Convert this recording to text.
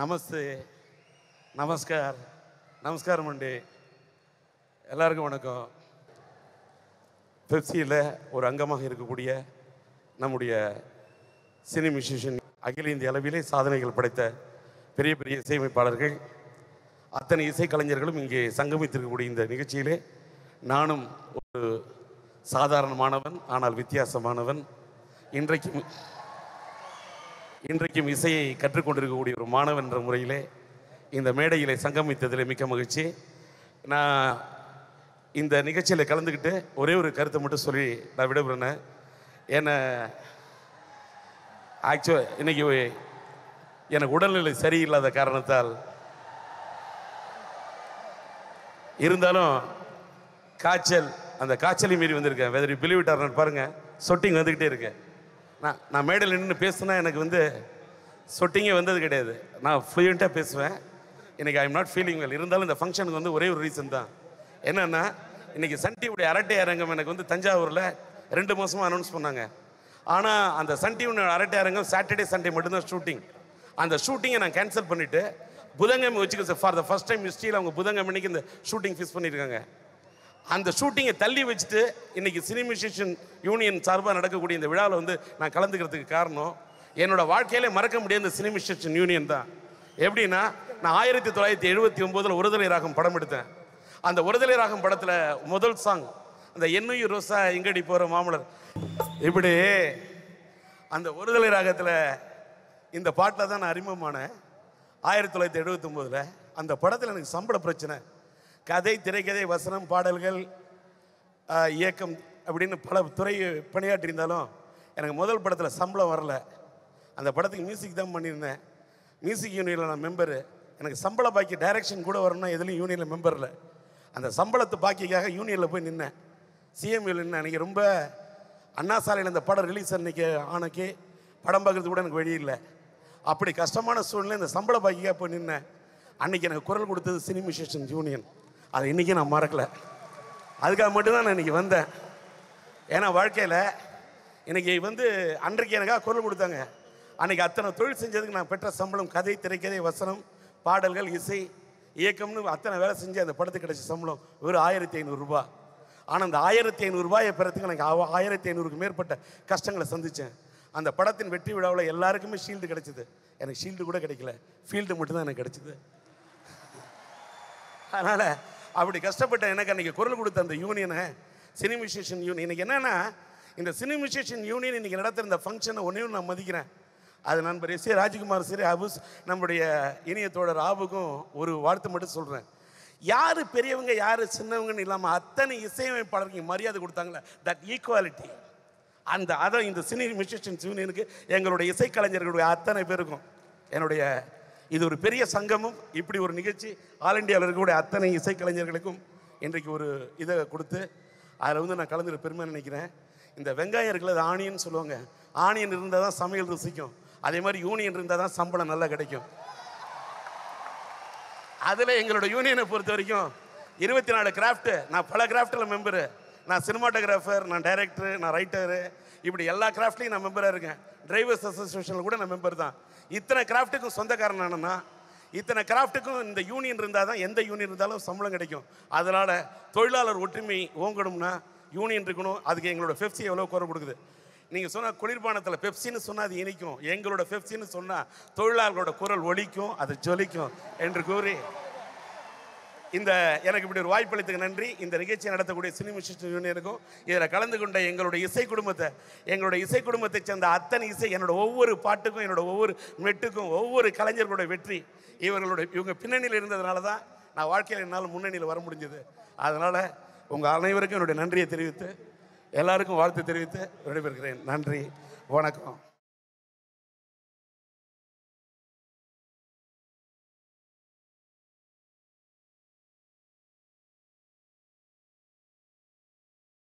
நமஸ்தே நமஸ்கார் நமஸ்காரம் அண்டி எல்லாருக்கும் வணக்கம் பெப்சியில் ஒரு அங்கமாக இருக்கக்கூடிய நம்முடைய சினி மியூசிஷியன் அகில இந்திய அளவிலே சாதனைகள் படைத்த பெரிய பெரிய இசையமைப்பாளர்கள் அத்தனை இசைக்கலைஞர்களும் இங்கே சங்கமித்திருக்கக்கூடிய இந்த நிகழ்ச்சியிலே நானும் ஒரு சாதாரணமானவன் ஆனால் வித்தியாசமானவன் இன்றைக்கு இன்றைக்கும் இசையை கற்றுக்கொண்டிருக்கக்கூடிய ஒரு மாணவன் என்ற முறையிலே இந்த மேடையிலே சங்கமித்ததில் மிக்க மகிழ்ச்சி நான் இந்த நிகழ்ச்சியில் கலந்துக்கிட்டு ஒரே ஒரு கருத்தை மட்டும் சொல்லி நான் விடப்படுறேன் என்னை ஆக்சுவல் இன்றைக்கி எனக்கு உடல்நிலை சரியில்லாத காரணத்தால் இருந்தாலும் காய்ச்சல் அந்த காய்ச்சலை மீறி வந்திருக்கேன் வெதறி பிலிவிட்டார்னு பாருங்கள் சொட்டிங் வந்துக்கிட்டே இருக்கேன் நான் நான் மேடையில் நின்று பேசுனா எனக்கு வந்து சொட்டிங்கே வந்தது கிடையாது நான் ஃப்ளூயண்ட்டாக பேசுவேன் இன்றைக்கி ஐம் நாட் ஃபீலிங் வெல் இருந்தாலும் இந்த ஃபங்க்ஷனுக்கு வந்து ஒரே ஒரு ரீசன் தான் என்னென்னா இன்றைக்கி சன் டிவியுடைய அரட்டை அரங்கம் எனக்கு வந்து தஞ்சாவூரில் ரெண்டு மாதமாக அனௌன்ஸ் பண்ணாங்க ஆனால் அந்த சன் டிவியோட அரட்டை அரங்கம் சாட்டர்டே சண்டே மட்டும்தான் ஷூட்டிங் அந்த ஷூட்டிங்கை நான் கேன்சல் பண்ணிவிட்டு புதங்கம் வச்சுக்க sir for the first time ஹிஸ்ட்ரியில் அவங்க புதங்கம் அன்றைக்கி இந்த ஷூட்டிங் ஃபிக்ஸ் பண்ணியிருக்காங்க அந்த ஷூட்டிங்கை தள்ளி வச்சுட்டு இன்றைக்கி சினிமிசேஷன் யூனியன் சார்பாக நடக்கக்கூடிய இந்த விழாவில் வந்து நான் கலந்துக்கிறதுக்கு காரணம் என்னோடய வாழ்க்கையிலே மறக்க முடியாத சினிமிசேஷன் யூனியன் தான் எப்படின்னா நான் ஆயிரத்தி தொள்ளாயிரத்தி எழுபத்தி ஒம்போதில் ஒருதலை ராகம் படம் எடுத்தேன் அந்த ஒருதலை ராகம் படத்தில் முதல் சாங் அந்த என்னுயிர் ரோசா எங்கடி போகிற மாமலர் இப்படி அந்த ஒருதலை ராகத்தில் இந்த பாட்டில் தான் நான் அறிமுகமானேன் ஆயிரத்தி தொள்ளாயிரத்தி எழுபத்தொம்போதில் அந்த படத்தில் எனக்கு சம்பள பிரச்சனை கதை திரைக்கதை வசனம் பாடல்கள் இயக்கம் அப்படின்னு பல துறை பணியாற்றியிருந்தாலும் எனக்கு முதல் படத்தில் சம்பளம் வரல அந்த படத்துக்கு மியூசிக் தான் பண்ணியிருந்தேன் மியூசிக் யூனியனில் நான் மெம்பரு எனக்கு சம்பள பாக்கி டைரக்ஷன் கூட வரணும்னா எதுலையும் யூனியனில் மெம்பரில் அந்த சம்பளத்து பாக்கிக்காக யூனியனில் போய் நின்னேன் சிஎம்யூவில் நின்று அன்றைக்கி ரொம்ப அண்ணா சாலையில் அந்த படம் ரிலீஸ் அன்றைக்கி ஆனக்கே படம் பார்க்குறதுக்கு கூட எனக்கு வழி இல்லை அப்படி கஷ்டமான சூழ்நிலை இந்த சம்பள பாக்கிக்காக போய் நின்னேன் அன்றைக்கி எனக்கு குரல் கொடுத்தது சினிமிசேஷன் யூனியன் அதை இன்றைக்கும் நான் மறக்கலை அதுக்காக மட்டும்தான் நான் இன்றைக்கி வந்தேன் ஏன்னா வாழ்க்கையில் இன்றைக்கி வந்து அன்றைக்கு எனக்காக குரல் கொடுத்தாங்க அன்றைக்கி அத்தனை தொழில் செஞ்சதுக்கு நான் பெற்ற சம்பளம் கதை திரைக்கதை வசனம் பாடல்கள் இசை இயக்கம்னு அத்தனை வேலை செஞ்சு அந்த படத்துக்கு கிடைச்ச சம்பளம் வெறும் ஆயிரத்தி ஐநூறுரூபா ஆனால் அந்த ஆயிரத்தி ஐநூறுரூபாயை பெறத்துக்கு எனக்கு ஆயிரத்தி ஐநூறுக்கு மேற்பட்ட கஷ்டங்களை சந்தித்தேன் அந்த படத்தின் வெற்றி விழாவில் எல்லாருக்குமே ஷீல்டு கிடைச்சிது எனக்கு ஷீல்டு கூட கிடைக்கல ஃபீல்டு மட்டும்தான் எனக்கு கிடைச்சிது அதனால் அப்படி கஷ்டப்பட்ட எனக்கு அன்றைக்கி குரல் கொடுத்த அந்த யூனியனை சினிமிசேஷன் யூனியன் இன்றைக்கி என்னென்னா இந்த சினிமிசேஷன் யூனியன் இன்றைக்கி நடத்துகிற இந்த ஃபங்க்ஷனை ஒன்றையும் நான் மதிக்கிறேன் அது நண்பர் எஸ் ஏ ராஜ்குமார் சரி அபுஸ் நம்முடைய இணையத்தோடர் ஆபுக்கும் ஒரு வாழ்த்து மட்டும் சொல்கிறேன் யார் பெரியவங்க யார் சின்னவங்கன்னு இல்லாமல் அத்தனை இசையமைப்பாளருக்கு மரியாதை கொடுத்தாங்களே தட் ஈக்குவாலிட்டி அந்த அதை இந்த சினி மியூசிஷியன்ஸ் யூனியனுக்கு எங்களுடைய இசைக்கலைஞர்களுடைய அத்தனை பேருக்கும் என்னுடைய இது ஒரு பெரிய சங்கமும் இப்படி ஒரு நிகழ்ச்சி ஆல் இண்டியாவில் இருக்கக்கூடிய அத்தனை இசைக்கலைஞர்களுக்கும் இன்றைக்கு ஒரு இதை கொடுத்து அதில் வந்து நான் கலந்துரு பெருமை நினைக்கிறேன் இந்த வெங்காயம் இருக்கிறது அது ஆனியன் சொல்லுவாங்க ஆனியன் இருந்தால் தான் சமையல் ருசிக்கும் அதே மாதிரி யூனியன் இருந்தால் தான் சம்பளம் நல்லா கிடைக்கும் அதில் எங்களோட யூனியனை பொறுத்த வரைக்கும் இருபத்தி நாலு கிராஃப்ட்டு நான் பல கிராஃப்டில் மெம்பரு நான் சினிமாட்டோகிராஃபர் நான் டைரக்டரு நான் ரைட்டரு இப்படி எல்லா கிராஃப்ட்லேயும் நான் மெம்பராக இருக்கேன் டிரைவர்ஸ் அசோசியேஷனில் கூட நான் மெம்பர் தான் இத்தனை கிராஃப்ட்டுக்கும் சொந்தக்காரன் என்னன்னா இத்தனை கிராஃப்ட்டுக்கும் இந்த யூனியன் இருந்தால் தான் எந்த யூனியன் இருந்தாலும் சம்பளம் கிடைக்கும் அதனால் தொழிலாளர் ஒற்றுமை ஓங்கணும்னா யூனியன் இருக்கணும் அதுக்கு எங்களோட பெப்சி எவ்வளோ குறை கொடுக்குது நீங்கள் சொன்னால் குளிர்பானத்தில் பெப்சின்னு சொன்னால் அது இனிக்கும் எங்களோட பெப்சின்னு சொன்னால் தொழிலாளர்களோட குரல் ஒழிக்கும் அது ஜொலிக்கும் என்று கூறி இந்த எனக்கு இப்படி ஒரு அளித்துக்கு நன்றி இந்த நிகழ்ச்சியை நடத்தக்கூடிய சினிமா யூனியனுக்கும் இதில் கலந்து கொண்ட எங்களுடைய இசை குடும்பத்தை எங்களுடைய இசை குடும்பத்தை சேர்ந்த அத்தனை இசை என்னோட ஒவ்வொரு பாட்டுக்கும் என்னோட ஒவ்வொரு மெட்டுக்கும் ஒவ்வொரு கலைஞர்களுடைய வெற்றி இவர்களுடைய இவங்க பின்னணியில் இருந்ததுனால தான் நான் வாழ்க்கையில் என்னால் முன்னணியில் வர முடிஞ்சது அதனால் உங்கள் அனைவருக்கும் என்னுடைய நன்றியை தெரிவித்து எல்லாருக்கும் வாழ்த்து தெரிவித்து விடைபெறுகிறேன் நன்றி வணக்கம்